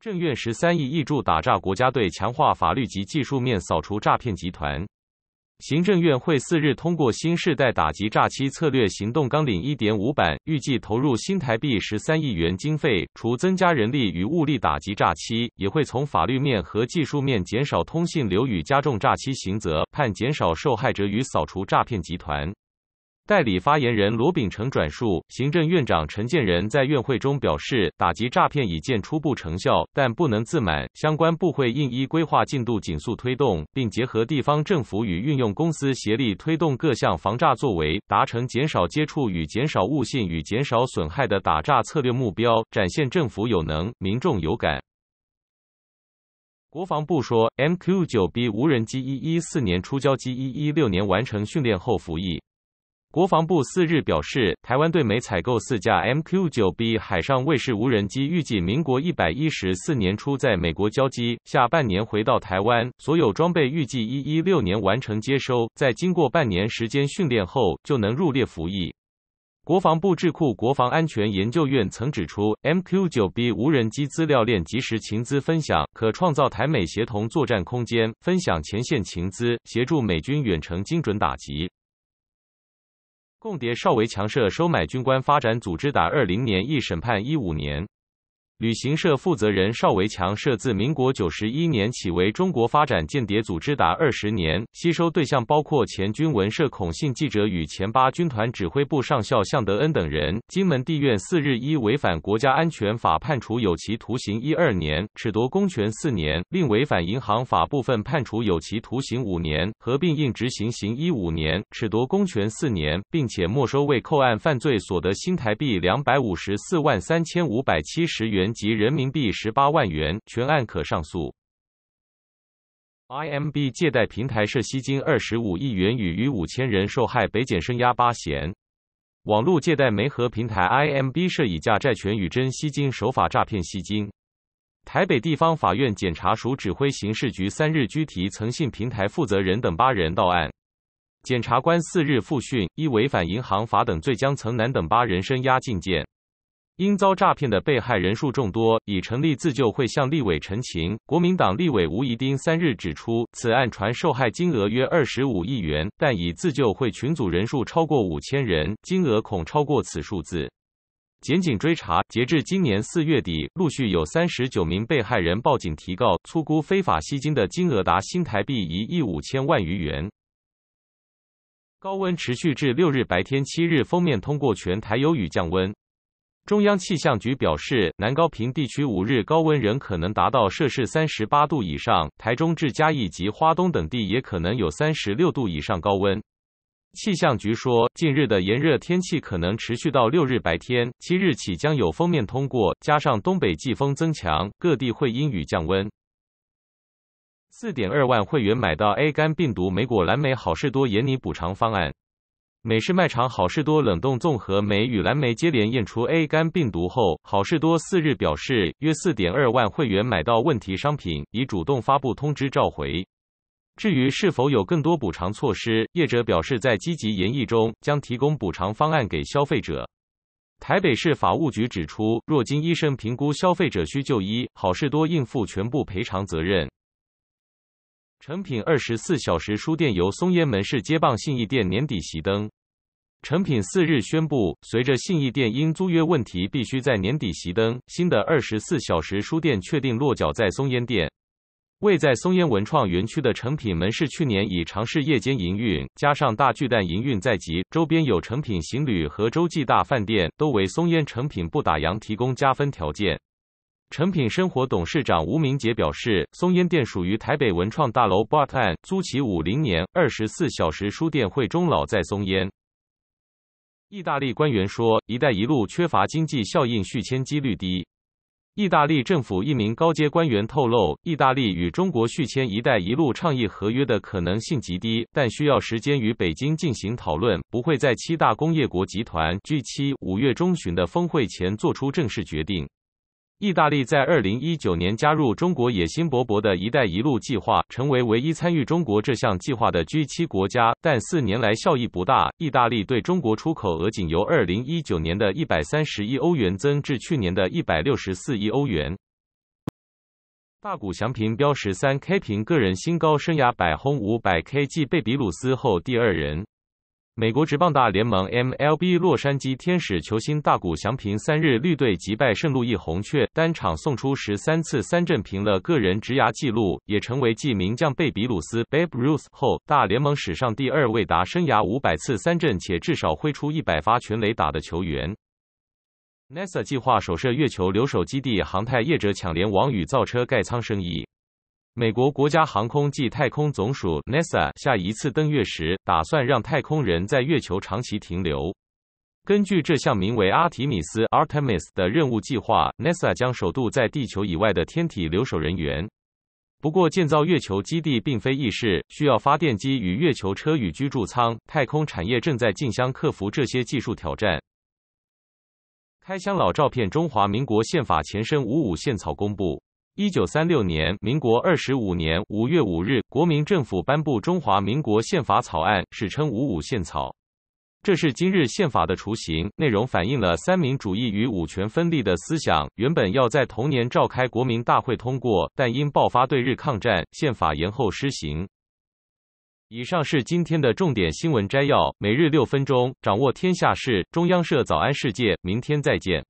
政院十三亿挹注打诈国家队，强化法律及技术面，扫除诈骗集团。行政院会四日通过《新世代打击诈欺策略行动纲领》一点五版，预计投入新台币十三亿元经费，除增加人力与物力打击诈欺，也会从法律面和技术面减少通信流与加重诈欺刑责判，减少受害者与扫除诈骗集团。代理发言人罗秉成转述，行政院长陈建仁在院会中表示，打击诈骗已见初步成效，但不能自满，相关部会应依规划进度紧速推动，并结合地方政府与运用公司协力推动各项防诈作为，达成减少接触与减少误信与减少损害的打诈策略目标，展现政府有能，民众有感。国防部说，MQ9B 无人机一一四年出交机，一一六年完成训练后服役。国防部四日表示，台湾对美采购四架 MQ-9B 海上卫士无人机，预计民国一百一十四年初在美国交机，下半年回到台湾。所有装备预计一一六年完成接收，在经过半年时间训练后，就能入列服役。国防部智库国防安全研究院曾指出，MQ-9B 无人机资料链及时情资分享，可创造台美协同作战空间，分享前线情资，协助美军远程精准打击。共谍少维强设收买军官发展组织，打二零年一审判一五年。旅行社负责人邵维强摄。自民国九十一年起为中国发展间谍组织达二十年，吸收对象包括前军文社孔姓记者与前八军团指挥部上校向德恩等人。金门地院四日依违反国家安全法判处有期徒刑一二年，褫夺公权四年，另违反银行法部分判处有期徒刑五年，合并应执行刑一五年，褫夺公权四年，并且没收未扣案犯罪所得新台币两百五十四万三千五百七十元。及人民币十八万元，全案可上诉。IMB 借贷平台涉吸金二十五亿元，与逾五千人受害，北检声押八嫌。网络借贷媒合平台 IMB 涉以价债权与真吸金手法诈骗吸金。台北地方法院检察署指挥刑事局三日拘提曾信平台负责人等八人到案。检察官四日复讯，依违反银行法等罪，将曾南等八人声押进见。因遭诈骗的被害人数众多，已成立自救会向立委陈情。国民党立委吴宜丁三日指出，此案传受害金额约二十五亿元，但以自救会群组人数超过五千人，金额恐超过此数字。检警追查，截至今年四月底，陆续有三十九名被害人报警提告，粗估非法吸金的金额达新台币一亿五千万余元。高温持续至六日白天，七日封面通过全台有雨降温。中央气象局表示，南高平地区五日高温仍可能达到摄氏三十八度以上，台中至嘉义及花东等地也可能有三十六度以上高温。气象局说，近日的炎热天气可能持续到六日白天，七日起将有封面通过，加上东北季风增强，各地会阴雨降温。四点二万会员买到 A 肝病毒，美果蓝莓、好事多延拟补偿方案。美式卖场好事多冷冻综合酶与蓝莓接连验出 A 肝病毒后，好事多四日表示，约四点二万会员买到问题商品，已主动发布通知召回。至于是否有更多补偿措施，业者表示在积极研议中，将提供补偿方案给消费者。台北市法务局指出，若经医生评估消费者需就医，好事多应负全部赔偿责任。成品二十四小时书店由松烟门市接棒信义店年底熄灯。成品四日宣布，随着信义店因租约问题必须在年底熄灯，新的二十四小时书店确定落脚在松烟店。位在松烟文创园区的成品门市去年已尝试夜间营运，加上大巨蛋营运在即，周边有成品行旅和洲际大饭店，都为松烟成品不打烊提供加分条件。成品生活董事长吴明杰表示：“松烟店属于台北文创大楼，Bartan 租期五零年，二十四小时书店会终老在松烟。”意大利官员说：“一带一路缺乏经济效应，续签几率低。”意大利政府一名高阶官员透露：“意大利与中国续签‘一带一路’倡议合约的可能性极低，但需要时间与北京进行讨论，不会在七大工业国集团 G 七五月中旬的峰会前做出正式决定。”意大利在2019年加入中国野心勃勃的一带一路计划，成为唯一参与中国这项计划的 G7 国家，但四年来效益不大。意大利对中国出口额仅由2019年的一百三十亿欧元增至去年的一百六十四亿欧元。大谷翔平标 13K 平个人新高，生涯百轰 500K 继贝比鲁斯后第二人。美国职棒大联盟 （MLB） 洛杉矶天使球星大谷翔平三日绿队击败圣路易红雀，单场送出十三次三振，平了个人职涯纪录，也成为继名将贝比鲁斯 （Babe Ruth） 后大联盟史上第二位达生涯五百次三振且至少挥出一百发全垒打的球员。NASA 计划首设月球留守基地，航太业者抢联网与造车盖仓生意。美国国家航空暨太空总署 （NASA） 下一次登月时，打算让太空人在月球长期停留。根据这项名为阿提米斯 （Artemis） 的任务计划，NASA 将首度在地球以外的天体留守人员。不过，建造月球基地并非易事，需要发电机与月球车与居住舱。太空产业正在竞相克服这些技术挑战。开箱老照片：中华民国宪法前身《五五宪草》公布。一九三六年，民国二十五年五月五日，国民政府颁布《中华民国宪法草案》，史称“五五宪草”。这是今日宪法的雏形，内容反映了三民主义与五权分立的思想。原本要在同年召开国民大会通过，但因爆发对日抗战，宪法延后施行。以上是今天的重点新闻摘要，每日六分钟，掌握天下事。中央社早安世界，明天再见。